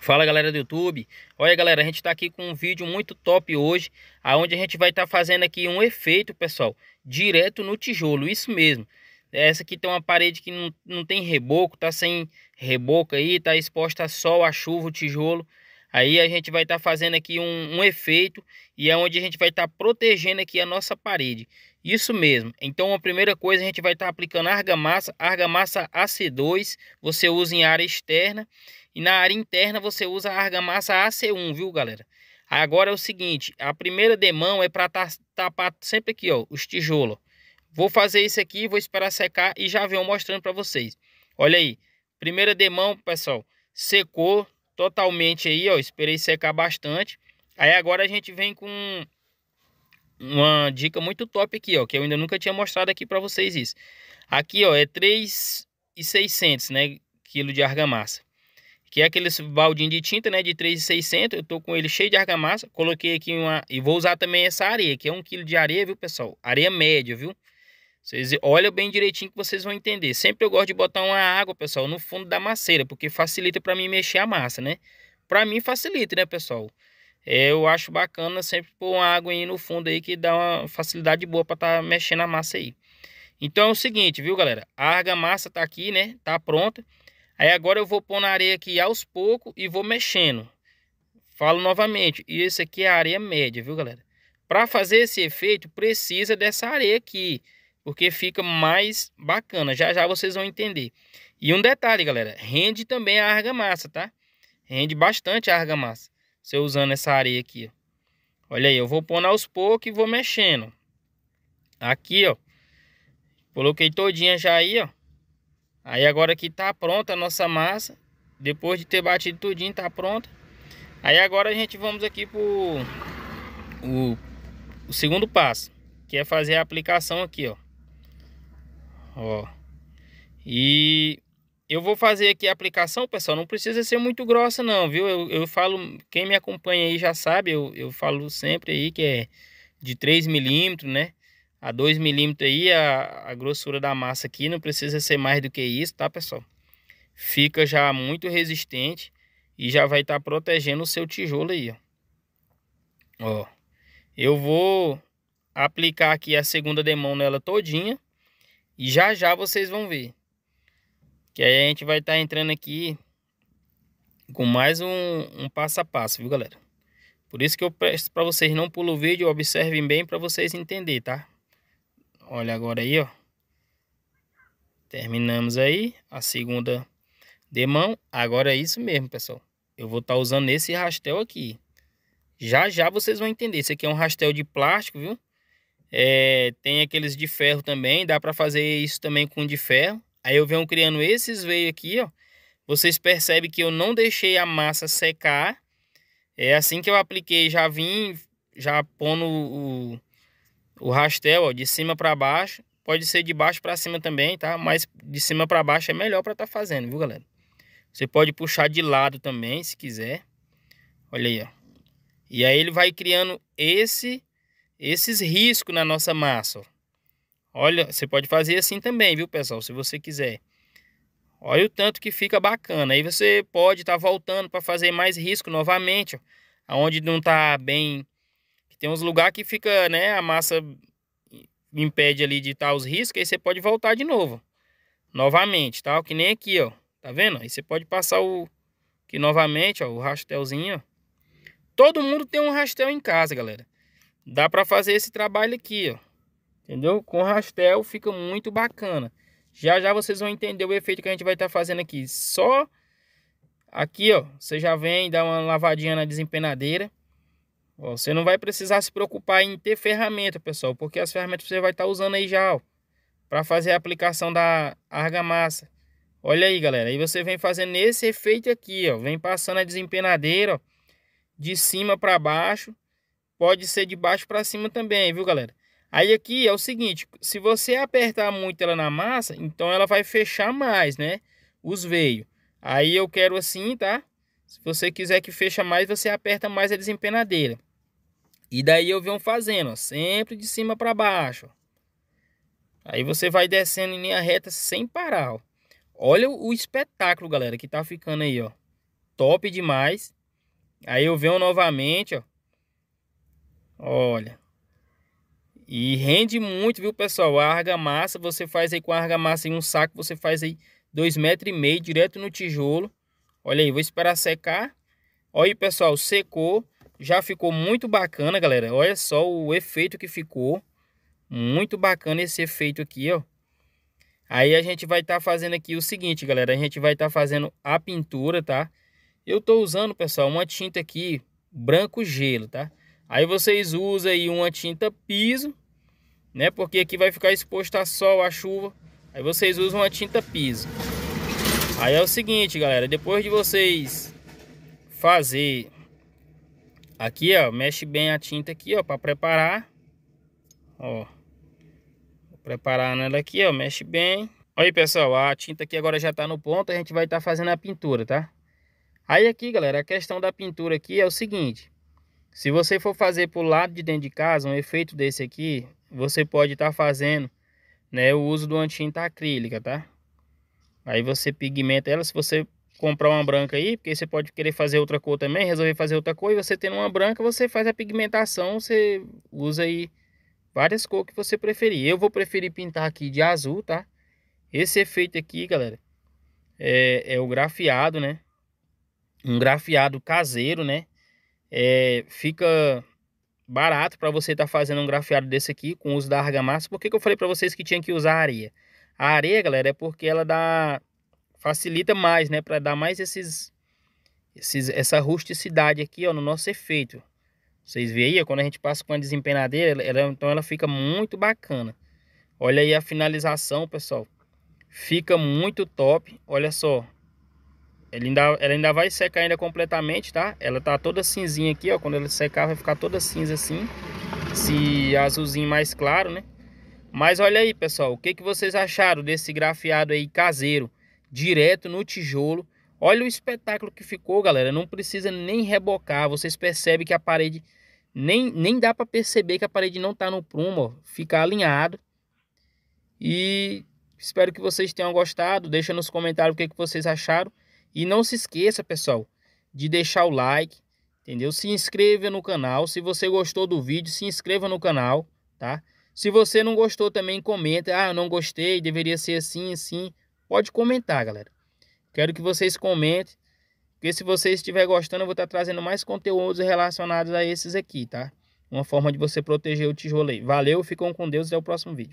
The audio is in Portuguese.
Fala galera do YouTube, olha galera, a gente está aqui com um vídeo muito top hoje, aonde a gente vai estar tá fazendo aqui um efeito pessoal, direto no tijolo, isso mesmo. Essa aqui tem uma parede que não, não tem reboco, tá sem reboco aí, tá exposta a sol, a chuva, o tijolo. Aí a gente vai estar tá fazendo aqui um, um, efeito e é onde a gente vai estar tá protegendo aqui a nossa parede. Isso mesmo. Então a primeira coisa a gente vai estar tá aplicando argamassa, argamassa AC2, você usa em área externa. E na área interna você usa a argamassa AC1, viu, galera? Agora é o seguinte, a primeira demão é para tapar sempre aqui, ó, os tijolos. Vou fazer isso aqui, vou esperar secar e já venho mostrando para vocês. Olha aí, primeira demão, pessoal, secou totalmente aí, ó, esperei secar bastante. Aí agora a gente vem com uma dica muito top aqui, ó, que eu ainda nunca tinha mostrado aqui para vocês isso. Aqui, ó, é 3,600, né, quilo de argamassa que é aquele baldinho de tinta, né, de 3,600, eu tô com ele cheio de argamassa, coloquei aqui uma, e vou usar também essa areia, que é um quilo de areia, viu, pessoal? Areia média, viu? Vocês olham bem direitinho que vocês vão entender. Sempre eu gosto de botar uma água, pessoal, no fundo da maceira, porque facilita para mim mexer a massa, né? Para mim facilita, né, pessoal? É, eu acho bacana sempre pôr uma água aí no fundo aí, que dá uma facilidade boa para estar tá mexendo a massa aí. Então é o seguinte, viu, galera? A argamassa tá aqui, né? Tá pronta. Aí agora eu vou pôr na areia aqui aos poucos e vou mexendo. Falo novamente, e esse aqui é a areia média, viu galera? Para fazer esse efeito, precisa dessa areia aqui, porque fica mais bacana. Já já vocês vão entender. E um detalhe, galera, rende também a argamassa, tá? Rende bastante a argamassa, você usando essa areia aqui. Olha aí, eu vou pôr aos poucos e vou mexendo. Aqui, ó. Coloquei todinha já aí, ó. Aí agora que tá pronta a nossa massa, depois de ter batido tudinho, tá pronta. Aí agora a gente vamos aqui pro o, o segundo passo, que é fazer a aplicação aqui, ó. Ó. E eu vou fazer aqui a aplicação, pessoal, não precisa ser muito grossa não, viu? Eu, eu falo, quem me acompanha aí já sabe, eu, eu falo sempre aí que é de 3 milímetros, né? a 2 milímetros aí, a, a grossura da massa aqui, não precisa ser mais do que isso, tá, pessoal? Fica já muito resistente e já vai estar tá protegendo o seu tijolo aí, ó. ó. Eu vou aplicar aqui a segunda demão nela todinha e já já vocês vão ver. Que aí a gente vai estar tá entrando aqui com mais um, um passo a passo, viu, galera? Por isso que eu peço para vocês não pulo o vídeo, observem bem para vocês entenderem, tá? Olha agora aí, ó. Terminamos aí a segunda demão. Agora é isso mesmo, pessoal. Eu vou estar tá usando esse rastel aqui. Já já vocês vão entender. Esse aqui é um rastel de plástico, viu? É, tem aqueles de ferro também. Dá para fazer isso também com de ferro. Aí eu venho criando esses veios aqui, ó. Vocês percebem que eu não deixei a massa secar. É assim que eu apliquei, já vim, já pondo o, o rastel, ó, de cima para baixo, pode ser de baixo para cima também, tá? Mas de cima para baixo é melhor para estar tá fazendo, viu, galera? Você pode puxar de lado também, se quiser. Olha aí, ó. E aí ele vai criando esse, esses riscos na nossa massa, ó. Olha, você pode fazer assim também, viu, pessoal? Se você quiser. Olha o tanto que fica bacana. Aí você pode estar tá voltando para fazer mais risco novamente, ó, onde não está bem tem uns lugares que fica, né, a massa impede ali de estar os riscos, aí você pode voltar de novo. Novamente, tá? Que nem aqui, ó. Tá vendo? Aí você pode passar o... que novamente, ó, o rastelzinho, ó. Todo mundo tem um rastel em casa, galera. Dá pra fazer esse trabalho aqui, ó. Entendeu? Com rastel fica muito bacana. Já já vocês vão entender o efeito que a gente vai estar tá fazendo aqui. Só aqui, ó. Você já vem, dá uma lavadinha na desempenadeira. Você não vai precisar se preocupar em ter ferramenta, pessoal, porque as ferramentas você vai estar tá usando aí já para fazer a aplicação da argamassa. Olha aí, galera. Aí você vem fazendo esse efeito aqui, ó. Vem passando a desempenadeira, ó, de cima para baixo. Pode ser de baixo para cima também, viu, galera? Aí aqui é o seguinte, se você apertar muito ela na massa, então ela vai fechar mais, né? Os veios. Aí eu quero assim, tá? Se você quiser que fecha mais, você aperta mais a desempenadeira. E daí eu venho fazendo, ó, sempre de cima para baixo. Aí você vai descendo em linha reta sem parar, ó. Olha o espetáculo, galera, que tá ficando aí, ó. Top demais. Aí eu venho novamente, ó. Olha. E rende muito, viu, pessoal? A argamassa, você faz aí com a argamassa em um saco, você faz aí dois metros e meio direto no tijolo. Olha aí, vou esperar secar. Olha aí, pessoal, secou. Já ficou muito bacana, galera. Olha só o efeito que ficou. Muito bacana esse efeito aqui, ó. Aí a gente vai estar tá fazendo aqui o seguinte, galera. A gente vai estar tá fazendo a pintura, tá? Eu estou usando, pessoal, uma tinta aqui, branco gelo, tá? Aí vocês usam aí uma tinta piso, né? Porque aqui vai ficar exposto a sol, a chuva. Aí vocês usam uma tinta piso. Aí é o seguinte, galera. Depois de vocês fazer Aqui, ó, mexe bem a tinta aqui, ó, para preparar. Ó. Vou preparar nela aqui, ó, mexe bem. aí, pessoal, a tinta aqui agora já tá no ponto, a gente vai estar tá fazendo a pintura, tá? Aí aqui, galera, a questão da pintura aqui é o seguinte. Se você for fazer pro lado de dentro de casa um efeito desse aqui, você pode estar tá fazendo, né, o uso de uma tinta acrílica, tá? Aí você pigmenta ela, se você comprar uma branca aí, porque você pode querer fazer outra cor também, resolver fazer outra cor, e você tendo uma branca, você faz a pigmentação, você usa aí várias cores que você preferir. Eu vou preferir pintar aqui de azul, tá? Esse efeito aqui, galera, é, é o grafiado, né? Um grafiado caseiro, né? É, fica barato para você estar tá fazendo um grafiado desse aqui com o uso da argamassa. Por que, que eu falei para vocês que tinha que usar areia? A areia, galera, é porque ela dá facilita mais, né, para dar mais esses, esses essa rusticidade aqui, ó, no nosso efeito. Vocês veem aí, quando a gente passa com a desempenadeira, ela, então ela fica muito bacana. Olha aí a finalização, pessoal. Fica muito top. Olha só. Ela ainda, ela ainda vai secar ainda completamente, tá? Ela tá toda cinzinha aqui, ó. Quando ela secar, vai ficar toda cinza assim. Esse azulzinho mais claro, né? Mas olha aí, pessoal. O que, que vocês acharam desse grafiado aí caseiro? direto no tijolo. Olha o espetáculo que ficou, galera. Não precisa nem rebocar. Vocês percebem que a parede nem, nem dá para perceber que a parede não está no prumo, ó. fica alinhado. E espero que vocês tenham gostado. Deixa nos comentários o que, que vocês acharam. E não se esqueça, pessoal, de deixar o like, entendeu? Se inscreva no canal. Se você gostou do vídeo, se inscreva no canal, tá? Se você não gostou também, comenta. Ah, não gostei, deveria ser assim, assim pode comentar, galera. Quero que vocês comentem. Porque se você estiver gostando, eu vou estar trazendo mais conteúdos relacionados a esses aqui, tá? Uma forma de você proteger o tijolo aí. Valeu, ficam com Deus e até o próximo vídeo.